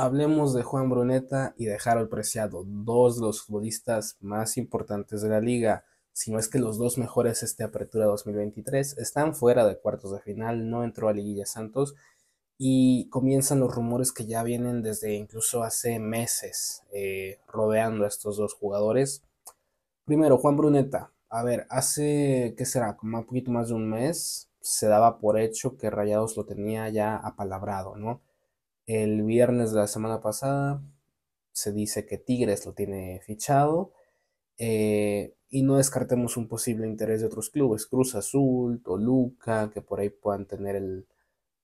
Hablemos de Juan Bruneta y de Harold Preciado, dos de los futbolistas más importantes de la liga, si no es que los dos mejores esta apertura 2023, están fuera de cuartos de final, no entró a Liguilla Santos y comienzan los rumores que ya vienen desde incluso hace meses eh, rodeando a estos dos jugadores. Primero, Juan Bruneta. A ver, hace, ¿qué será? Como un poquito más de un mes se daba por hecho que Rayados lo tenía ya apalabrado, ¿no? El viernes de la semana pasada se dice que Tigres lo tiene fichado. Eh, y no descartemos un posible interés de otros clubes, Cruz Azul, Toluca, que por ahí puedan tener el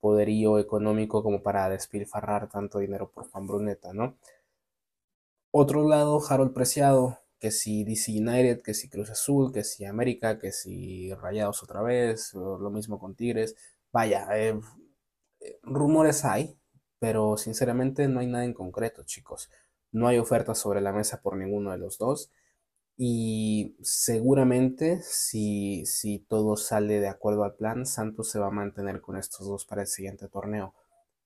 poderío económico como para despilfarrar tanto dinero por Juan Bruneta, ¿no? Otro lado, Harold Preciado, que si DC United, que si Cruz Azul, que si América, que si Rayados otra vez, lo mismo con Tigres, vaya, eh, rumores hay, pero sinceramente no hay nada en concreto, chicos. No hay ofertas sobre la mesa por ninguno de los dos. Y seguramente, si, todo sale de acuerdo al plan, Santos se va a mantener con estos dos para el siguiente torneo.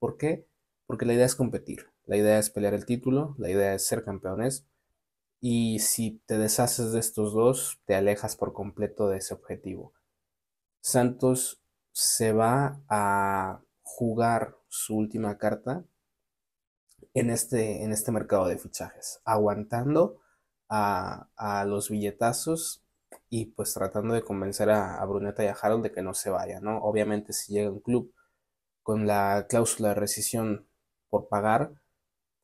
¿Por qué? Porque la idea es competir, la idea es pelear el título, la idea es ser campeones. Y si te deshaces de estos dos, te alejas por completo de ese objetivo. Santos se va a jugar su última carta en este, en este mercado de fichajes, aguantando a, los billetazos y pues tratando de convencer a, a, Bruneta y a Harold de que no se vaya, ¿no? Obviamente si llega un club con la cláusula de rescisión por pagar,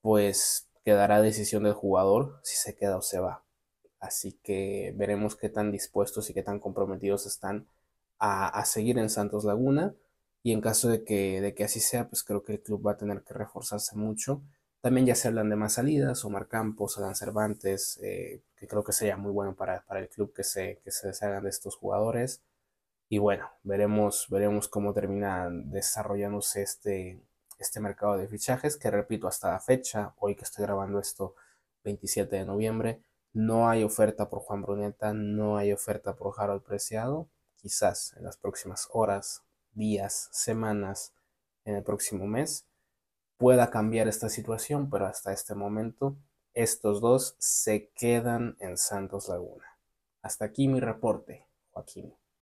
pues quedará decisión del jugador si se queda o se va. Así que veremos qué tan dispuestos y qué tan comprometidos están a seguir en Santos Laguna y en caso de que, de que así sea, pues creo que el club va a tener que reforzarse mucho. También ya se hablan de más salidas, Omar Campos, Adán Cervantes, eh, que creo que sería muy bueno para, el club que se, se deshagan de estos jugadores. Y bueno, veremos, veremos cómo termina desarrollándose este, este mercado de fichajes, que repito, hasta la fecha, hoy que estoy grabando esto, 27 de noviembre, no hay oferta por Juan Bruneta, no hay oferta por Harold Preciado. Quizás en las próximas horas, días, semanas, en el próximo mes, pueda cambiar esta situación, pero hasta este momento estos dos se quedan en Santos Laguna. Hasta aquí mi reporte, Joaquín.